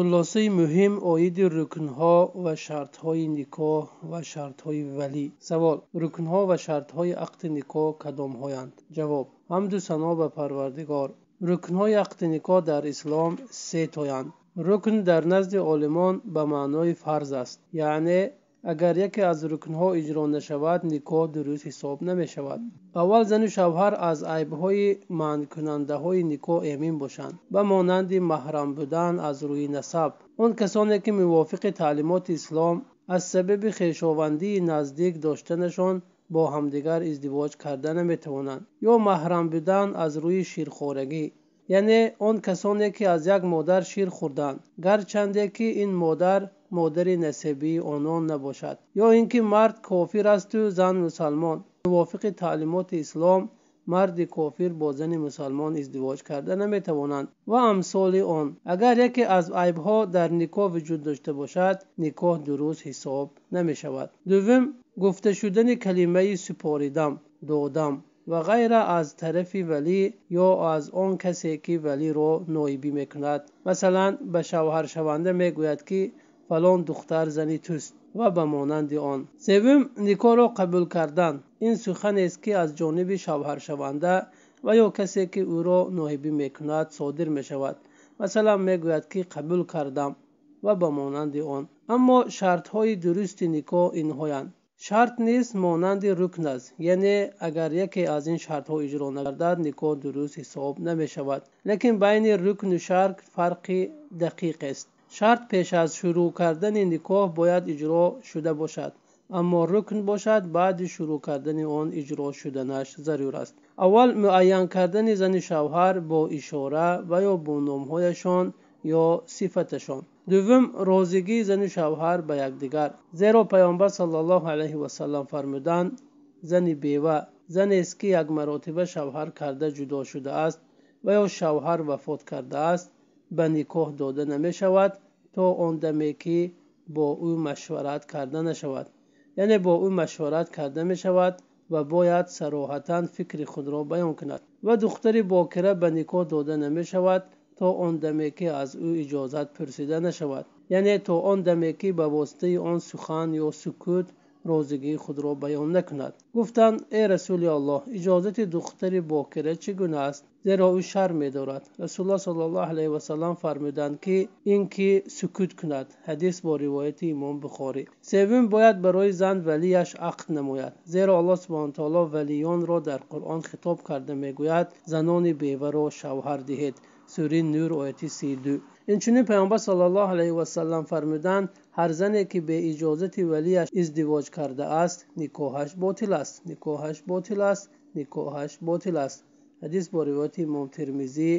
хулосаи муҳим оиди рукнҳо ва шартҳои никоҳ ва шартҳои валӣ савол рукнҳо ва шартҳои ақди никоҳ кадомҳоянд ҷавоб ҳамду сано ба парвардигор рукнҳои ақди никоҳ дар ислом сетоянд рукн дар назди олимон ба маънои фарз аст яъне агар яке аз рукнҳо иҷро нашавад никоҳ дуруст ҳисоб намешавад аввал зану шавҳар аз айбҳои манъкунандаҳои никоҳ эъмин бошанд ба монанди маҳрам будан аз рӯи насаб он касоне ки мувофиқи таълимоти ислом аз сабаби хешовандии наздик доштанашон бо ҳамдигар издивоҷ карда наметавонанд ё маҳрам будан аз рӯи ширхорагӣ яъне он касоне ки аз як модар шир хӯрданд гарчанде ки ин модар مادر نسبی آنان نباشد یا اینکه مرد کافر است و زن مسلمان موافق تعلیمات اسلام مرد کافر با زن مسلمان ازدواج کرده نمیتوانند و امثال آن اگر یکی از عیبها در نکاح وجود داشته باشد نکاح درست حساب نمیشود شود دوم گفته شدن کلمه سپاریدم دادم و غیره از طرف ولی یا از آن کسی که ولی را نایبی میکند مثلا به شوهر شونده میگوید که فلان دختر زنی توست و به مانند آن سوم نکاح را قبول کردن این سخن است که از جانب شوهر شونده و یا کسی که او را نایبی میکند صادر میشود مثلا میگوید که قبول کردم و به مانند آن اما شرط های درست نکاح این هایند شرط نیست مانند رکن است یعنی اگر یکی از این شرط ها اجرا نگردد نکاح درست حساب نمی شود لیکن بین رکن و شرط فرقی دقیق است шарт пеш аз шурӯъ кардани никоҳ бояд иҷро шуда бошад аммо рукн бошад баъди шурӯъ кардани он иҷро шуданаш зарур аст аввал муайян кардани зани шавҳар бо ишора ва ё бо номҳояшон ё сифаташон дуввум розигии зани шавҳар ба якдигар зеро паёмбар саллаалвасалам фармуданд зани бева занест ки як маротиба шавҳар карда ҷудо шудааст ва ё шавҳар вафот кардааст ба никоҳ дода намешавад то он даме ки бо ӯ машварат карда нашавад яъне бо ӯ машварат карда мешавад ва бояд сароҳатан фикри худро баён кунад ва духтари бокира ба никоҳ дода намешавад то он даме ки аз ӯ иҷозат пурсида нашавад яъне то он даме ки ба воситаи он сухан ё сукут розигии худро баён накунад гуфтанд э расули аллоҳ иҷозати духтари бокира чӣ гуна аст зеро ӯ шар медорад расулло сал васалам фармуданд ки ин ки сукут кунад ҳадис бо ривояти имом бухорӣ севюм бояд барои зан валияш ақд намояд зеро алло субҳанатаоло валиёнро дар қуръон хитоб карда мегӯяд занони беваро шавҳар диҳед сури нур ояти сду инчунин паянбар саллаалвасалам фармуданд ҳар зане ки беиҷозати валияш издивоҷ кардааст никоҳаш ботил аст никоҳаш ботил аст никоҳаш ботил аст ҳадис бо ривояти имом термизӣ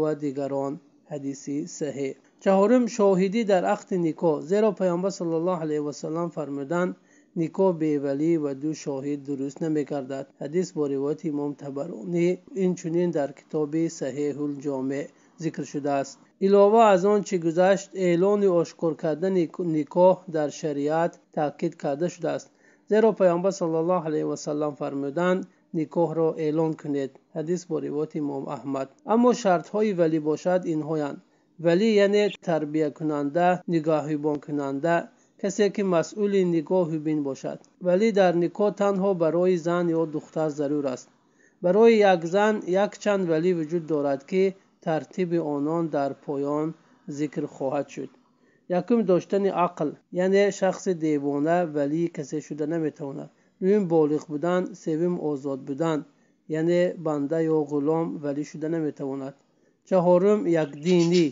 ва дигарон ҳадиси саҳеҳ чаҳорум шоҳидӣ дар ақди никоҳ зеро паянбар саллаалвасалам фармуданд никоҳ беҳвалӣ ва ду шоҳид дуруст намегардад ҳадис бо ривояти имом табаронӣ инчунин дар китоби саҳеҳулҷомеъ зикр шудааст илова аз он чи гузашт эълони ошкор кардани никоҳ дар шариат таъкид карда шудааст зеро паёмбар сали ллоҳ алайҳи васаллам фармуданд никоҳро эълон кунед ҳадис бо ривояти имом аҳмад аммо шартҳои вали бошад инҳоянд вали яъне тарбиякунанда нигоҳибонкунанда کسی که مسئول نگاه بین باشد ولی در نکاح تنها برای زن یا دختر ضرور است برای یک زن یک چند ولی وجود دارد که ترتیب آنان در پایان ذکر خواهد شد یکم داشتن عقل یعنی شخص دیوانه ولی کسی شده نمیتواند دوم بالغ بودن سوم آزاد بودن یعنی بنده یا غلام ولی شده نمیتواند چهارم یک دینی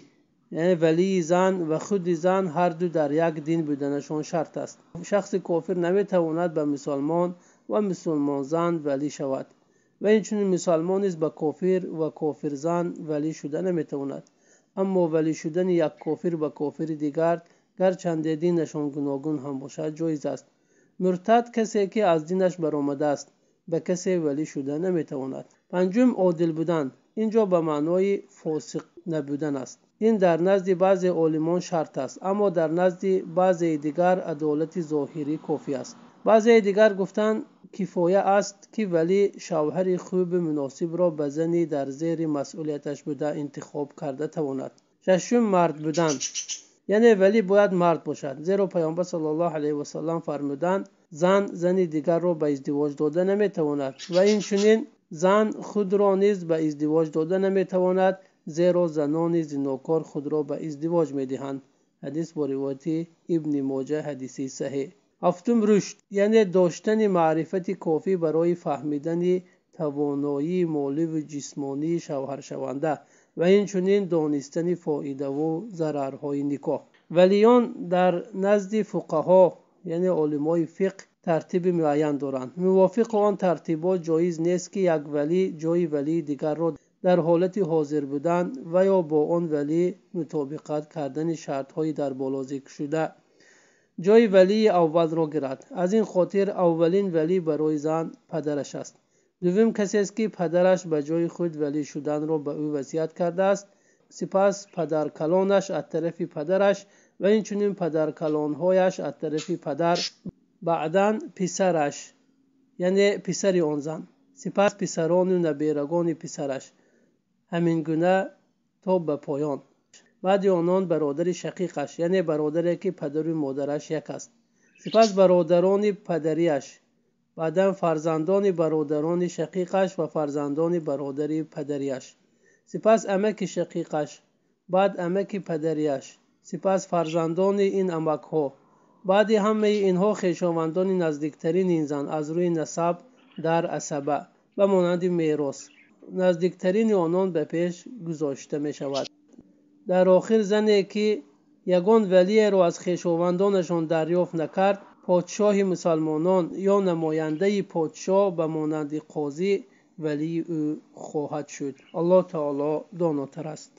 یعنی ولی زن و خود زن هر دو در یک دین بودنشان شرط است شخص کافر نمیتواند به مسلمان و مسلمان زن ولی شود و این چون مسلمان نیز به کافر و کافر زن ولی شده نمیتواند اما ولی شدن یک کافر به کافر دیگر گرچند دینشان گوناگون هم باشد جایز است مرتد کسی که از دینش برآمده است به کسی ولی شده نمیتواند پنجم عادل بودن اینجا به معنای فاسق نبودن است این در نزد بعض علمان شرط است اما در نزد بعضی دیگر عدالت ظاهری کافی است بعضی دیگر گفتند کفایه است که ولی شوهر خوب مناسب را به زنی در زیر مسئولیتش بوده انتخاب کرده تواند ششم مرد بودن یعنی ولی باید مرد باشد زیرا پیامبر صلی الله علیه و سلام فرمودند زن زنی دیگر را به ازدواج داده نمیتواند و این چنین زن خود را نیز به ازدواج داده نمیتواند зеро занони зинокор худро ба издивоҷ медиҳанд ҳадис бо ривояти ибни моҷа ҳадиси саҳеҳ ҳафтум рушд яъне доштани маърифати кофӣ барои фаҳмидани тавоноии моливу ҷисмонии шавҳаршаванда ва инчунин донистани фоидаву зарарҳои никоҳ валиён дар назди фуқаҳо яъне олимои фиқ тартиби муайян доранд мувофиқу он тартибҳо ҷоиз нест ки як вали ҷои валии дигарро дар ҳолати ҳозир будан ва ё бо он вали мутобиқат кардани шартҳои дар боло зикршуда ҷои валии аввалро гирад аз ин хотир аввалин вали барои зан падараш аст дуввим касест ки падараш ба ҷои худ вали шуданро ба ӯ васият кардааст сипас падаркалонаш аз тарафи падараш ва инчунин падаркалонҳояш аз тарафи падар баъдан писараш яъне писари он зан сипас писарону наберагони писараш ҳамин гуна то ба поён баъди онон бародари шақиқаш яъне бародаре ки падару модараш як аст сипас бародарони падарияш баъдан фарзандони бародарони шақиқаш ва фарзандони бародари падарияш сипас амаки шақиқаш баъд амаки падарияш сипас фарзандони ин амакҳо баъди ҳамаи инҳо хешовандони наздиктарини ин зан аз рӯи насаб дар асаба ба монанди мерос наздиктарин онон ба пеш гузошта мешавад дар охир зане ки ягон валиеро аз хешовандонашон дарёфт накард подшоҳи мусалмонон ё намояндаи подшоҳ ба монанди қозӣ валии ӯ хоҳад шуд аллоҳ таоло донотар аст